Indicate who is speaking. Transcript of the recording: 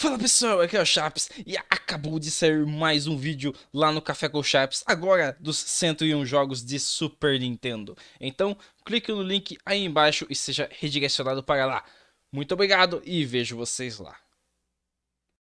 Speaker 1: Fala pessoal, aqui é o Chaps e acabou de sair mais um vídeo lá no Café com Chaps, agora dos 101 jogos de Super Nintendo. Então clique no link aí embaixo e seja redirecionado para lá. Muito obrigado e vejo vocês lá.